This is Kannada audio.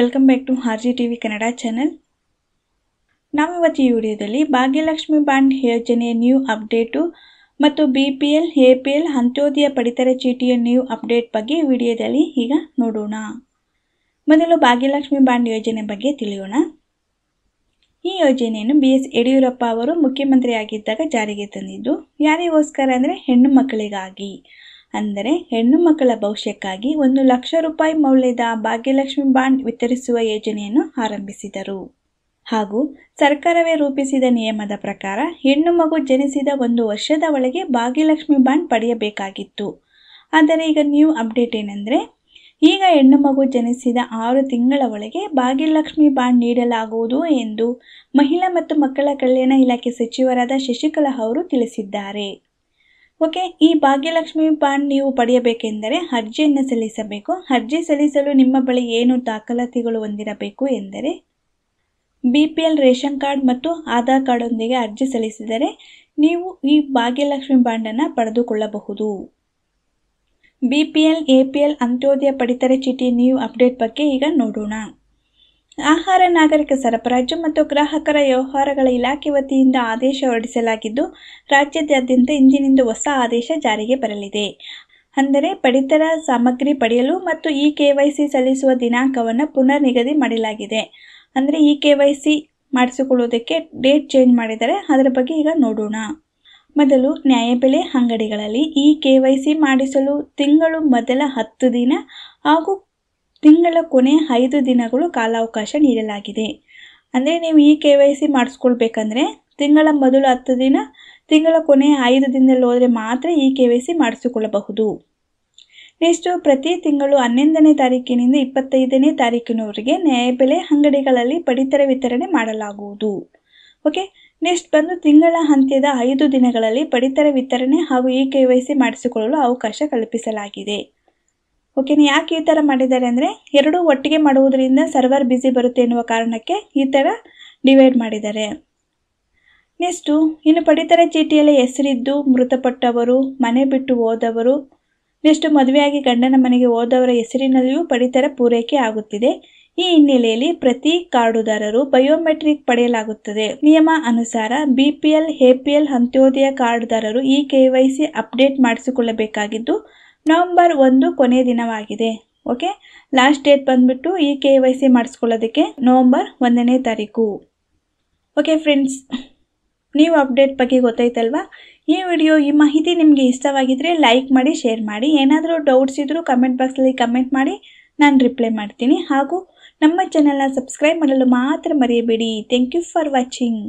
welcome back to R G T V Kannada channel ನಾವಿವತ್ತು ಈ ವಿಡಿಯೋದಲ್ಲಿ ಭಾಗ್ಯಲಕ್ಷ್ಮಿ ಬಾಂಡ್ ಯೋಜನೆಯ ನ್ಯೂ ಅಪ್ಡೇಟು ಮತ್ತು B P L A P L Antyodaya ಪಡಿತರ ಚೀಟಿಯ ನ್ಯೂ ಅಪ್ಡೇಟ್ ಬಗ್ಗೆ ವಿಡಿಯೋದಲ್ಲಿ ಈಗ ನೋಡೋಣ ಮೊದಲು ಭಾಗ್ಯಲಕ್ಷ್ಮಿ ಬಾಂಡ್ ಯೋಜನೆ ಬಗ್ಗೆ ತಿಳಿಯೋಣ ಈ ಯೋಜನೆಯನ್ನು ಬಿ ಎಸ್ ಯಡಿಯೂರಪ್ಪ ಅವರು ಮುಖ್ಯಮಂತ್ರಿಯಾಗಿದ್ದಾಗ ಜಾರಿಗೆ ತಂದಿದ್ದು ಯಾರಿಗೋಸ್ಕರ ಅಂದರೆ ಹೆಣ್ಣು ಮಕ್ಕಳಿಗಾಗಿ ಅಂದರೆ ಹೆಣ್ಣು ಮಕ್ಕಳ ಭವಿಷ್ಯಕ್ಕಾಗಿ ಒಂದು ಲಕ್ಷ ರೂಪಾಯಿ ಮೌಲ್ಯದ ಭಾಗ್ಯಲಕ್ಷ್ಮಿ ಬಾಂಡ್ ವಿತರಿಸುವ ಯೋಜನೆಯನ್ನು ಆರಂಭಿಸಿದರು ಹಾಗೂ ಸರ್ಕಾರವೇ ರೂಪಿಸಿದ ನಿಯಮದ ಪ್ರಕಾರ ಹೆಣ್ಣು ಮಗು ಜನಿಸಿದ ಒಂದು ವರ್ಷದ ಒಳಗೆ ಭಾಗ್ಯಲಕ್ಷ್ಮಿ ಬಾಂಡ್ ಪಡೆಯಬೇಕಾಗಿತ್ತು ಆದರೆ ಈಗ ನ್ಯೂ ಅಪ್ಡೇಟ್ ಏನೆಂದರೆ ಈಗ ಹೆಣ್ಣು ಮಗು ಜನಿಸಿದ ಆರು ತಿಂಗಳ ಒಳಗೆ ಭಾಗ್ಯಲಕ್ಷ್ಮಿ ಬಾಂಡ್ ನೀಡಲಾಗುವುದು ಎಂದು ಮಹಿಳಾ ಮತ್ತು ಮಕ್ಕಳ ಕಲ್ಯಾಣ ಇಲಾಖೆ ಸಚಿವರಾದ ಶಶಿಕಲಾ ಅವರು ತಿಳಿಸಿದ್ದಾರೆ ಓಕೆ ಈ ಭಾಗ್ಯಲಕ್ಷ್ಮಿ ಬಾಂಡ್ ನೀವು ಪಡೆಯಬೇಕೆಂದರೆ ಅರ್ಜಿಯನ್ನು ಸಲ್ಲಿಸಬೇಕು ಅರ್ಜಿ ಸಲ್ಲಿಸಲು ನಿಮ್ಮ ಬಳಿ ಏನು ದಾಖಲಾತಿಗಳು ಹೊಂದಿರಬೇಕು ಎಂದರೆ B P L ration card ಮತ್ತು ಆಧಾರ್ ಕಾರ್ಡೊಂದಿಗೆ ಅರ್ಜಿ ಸಲ್ಲಿಸಿದರೆ ನೀವು ಈ ಭಾಗ್ಯಲಕ್ಷ್ಮಿ ಬಾಂಡನ್ನು ಪಡೆದುಕೊಳ್ಳಬಹುದು B P L A P L Antyodaya ಪಡಿತರ ಚೀಟಿ ನೀವು ಅಪ್ಡೇಟ್ ಬಗ್ಗೆ ಈಗ ನೋಡೋಣ ಆಹಾರ ನಾಗರಿಕ ಸರಬರಾಜು ಮತ್ತು ಗ್ರಾಹಕರ ವ್ಯವಹಾರಗಳ ಇಲಾಖೆ ವತಿಯಿಂದ ಆದೇಶ ಹೊರಡಿಸಲಾಗಿದ್ದು ರಾಜ್ಯದಾದ್ಯಂತ ಇಂದಿನಿಂದ ಹೊಸ ಆದೇಶ ಜಾರಿಗೆ ಬರಲಿದೆ ಅಂದರೆ ಪಡಿತರ ಸಾಮಗ್ರಿ ಪಡೆಯಲು ಮತ್ತು ಇ ಕೆ ಸಲ್ಲಿಸುವ ದಿನಾಂಕವನ್ನು ಪುನರ್ ನಿಗದಿ ಮಾಡಲಾಗಿದೆ ಅಂದರೆ ಇ ಕೆ ವೈ ಸಿ ಮಾಡಿಸಿಕೊಳ್ಳುವುದಕ್ಕೆ ಡೇಟ್ ಚೇಂಜ್ ಮಾಡಿದರೆ ಅದರ ಬಗ್ಗೆ ಈಗ ನೋಡೋಣ ಮೊದಲು ನ್ಯಾಯಬೆಲೆ ಅಂಗಡಿಗಳಲ್ಲಿ ಇ ಕೆ ಮಾಡಿಸಲು ತಿಂಗಳು ಮೊದಲ ಹತ್ತು ದಿನ ಹಾಗೂ ತಿಂಗಳ ಕೊನೆ ಐದು ದಿನಗಳು ಕಾಲಾವಕಾಶ ನೀಡಲಾಗಿದೆ ಅಂದರೆ ನೀವು ಈ ಕೆ ವೈ ಸಿ ಮಾಡಿಸ್ಕೊಳ್ಬೇಕಂದ್ರೆ ತಿಂಗಳ ಮೊದಲು ಹತ್ತು ದಿನ ತಿಂಗಳ ಕೊನೆ ಐದು ದಿನದಲ್ಲಿ ಹೋದರೆ ಮಾತ್ರ ಈ ಕೆ ವೈ ಸಿ ಮಾಡಿಸಿಕೊಳ್ಳಬಹುದು ನೆಕ್ಸ್ಟು ಪ್ರತಿ ತಿಂಗಳು ಹನ್ನೊಂದನೇ ತಾರೀಕಿನಿಂದ ಇಪ್ಪತ್ತೈದನೇ ತಾರೀಕಿನವರೆಗೆ ನ್ಯಾಯಬೆಲೆ ಅಂಗಡಿಗಳಲ್ಲಿ ಪಡಿತರ ವಿತರಣೆ ಮಾಡಲಾಗುವುದು ಓಕೆ ನೆಕ್ಸ್ಟ್ ಬಂದು ತಿಂಗಳ ಅಂತ್ಯದ ಐದು ದಿನಗಳಲ್ಲಿ ಪಡಿತರ ವಿತರಣೆ ಹಾಗೂ ಇ ಕೆ ವೈ ಸಿ ಮಾಡಿಸಿಕೊಳ್ಳಲು ಅವಕಾಶ ಕಲ್ಪಿಸಲಾಗಿದೆ ಓಕೆ ಯಾಕೆ ಈ ಥರ ಮಾಡಿದ್ದಾರೆ ಅಂದರೆ ಎರಡೂ ಒಟ್ಟಿಗೆ ಮಾಡುವುದರಿಂದ ಸರ್ವರ್ ಬಿಸಿ ಬರುತ್ತೆ ಎನ್ನುವ ಕಾರಣಕ್ಕೆ ಈ ಥರ ಡಿವೈಡ್ ಮಾಡಿದ್ದಾರೆ ನೆಕ್ಸ್ಟು ಇನ್ನು ಪಡಿತರ ಚೀಟಿಯಲ್ಲಿ ಹೆಸರಿದ್ದು ಮೃತಪಟ್ಟವರು ಮನೆ ಬಿಟ್ಟು ಹೋದವರು ನೆಕ್ಸ್ಟ್ ಮದುವೆಯಾಗಿ ಗಂಡನ ಮನೆಗೆ ಹೋದವರ ಹೆಸರಿನಲ್ಲಿಯೂ ಪಡಿತರ ಪೂರೈಕೆ ಆಗುತ್ತಿದೆ ಈ ಹಿನ್ನೆಲೆಯಲ್ಲಿ ಪ್ರತಿ ಕಾರ್ಡುದಾರರು ಬಯೋಮೆಟ್ರಿಕ್ ಪಡೆಯಲಾಗುತ್ತದೆ ನಿಯಮ ಅನುಸಾರ ಬಿಪಿಎಲ್ ಎಪಿಎಲ್ ಅಂತ್ಯೋದಯ ಕಾರ್ಡುದಾರರು ಈ ಕೆವೈಸಿ ಅಪ್ಡೇಟ್ ಮಾಡಿಸಿಕೊಳ್ಳಬೇಕಾಗಿದ್ದು ನವೆಂಬರ್ ಒಂದು ಕೊನೆಯ ದಿನವಾಗಿದೆ ಓಕೆ ಲಾಸ್ಟ್ ಡೇಟ್ ಬಂದುಬಿಟ್ಟು ಈ ಕೆ ವೈ ಸಿ ಮಾಡಿಸ್ಕೊಳ್ಳೋದಕ್ಕೆ ನವಂಬರ್ ಒಂದನೇ ತಾರೀಕು ಓಕೆ ಫ್ರೆಂಡ್ಸ್ ನೀವು ಅಪ್ಡೇಟ್ ಬಗ್ಗೆ ಗೊತ್ತಾಯ್ತಲ್ವಾ ಈ ವಿಡಿಯೋ ಈ ಮಾಹಿತಿ ನಿಮಗೆ ಇಷ್ಟವಾಗಿದ್ದರೆ ಲೈಕ್ ಮಾಡಿ ಶೇರ್ ಮಾಡಿ ಏನಾದರೂ ಡೌಟ್ಸ್ ಇದ್ದರೂ ಕಮೆಂಟ್ ಬಾಕ್ಸಲ್ಲಿ ಕಮೆಂಟ್ ಮಾಡಿ ನಾನು ರಿಪ್ಲೈ ಮಾಡ್ತೀನಿ ಹಾಗೂ ನಮ್ಮ ಚಾನೆಲ್ನ ಸಬ್ಸ್ಕ್ರೈಬ್ ಮಾಡಲು ಮಾತ್ರ ಮರೆಯಬೇಡಿ ಥ್ಯಾಂಕ್ ಯು ಫಾರ್ ವಾಚಿಂಗ್